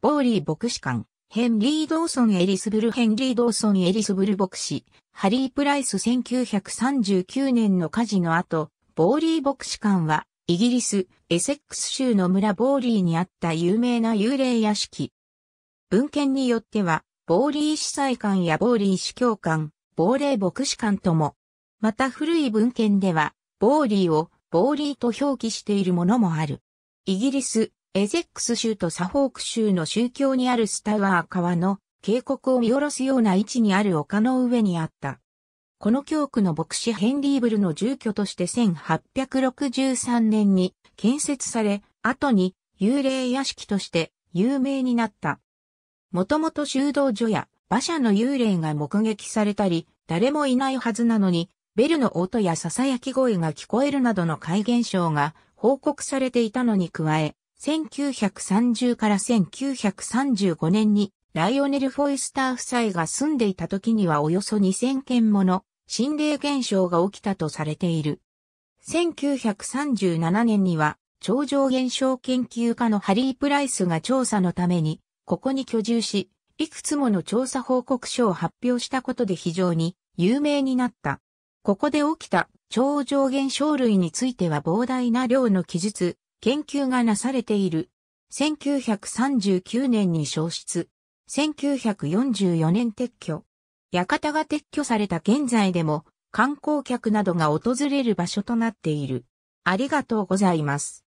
ボーリー牧師館、ヘンリー・ドーソン・エリスブル、ヘンリー・ドーソン・エリスブル牧師、ハリー・プライス1939年の火事の後、ボーリー牧師館は、イギリス、エセックス州の村ボーリーにあった有名な幽霊屋敷。文献によっては、ボーリー司祭館やボーリー司教館、ボーレー牧師館とも。また古い文献では、ボーリーをボーリーと表記しているものもある。イギリス、エゼックス州とサフォーク州の宗教にあるスタワー川の渓谷を見下ろすような位置にある丘の上にあった。この教区の牧師ヘンリーブルの住居として1863年に建設され、後に幽霊屋敷として有名になった。もともと修道所や馬車の幽霊が目撃されたり、誰もいないはずなのに、ベルの音や囁き声が聞こえるなどの怪現象が報告されていたのに加え、1930から1935年にライオネル・フォイスター夫妻が住んでいた時にはおよそ2000件もの心霊現象が起きたとされている。1937年には超常現象研究家のハリー・プライスが調査のためにここに居住し、いくつもの調査報告書を発表したことで非常に有名になった。ここで起きた超常現象類については膨大な量の記述、研究がなされている。1939年に消失。1944年撤去。館が撤去された現在でも観光客などが訪れる場所となっている。ありがとうございます。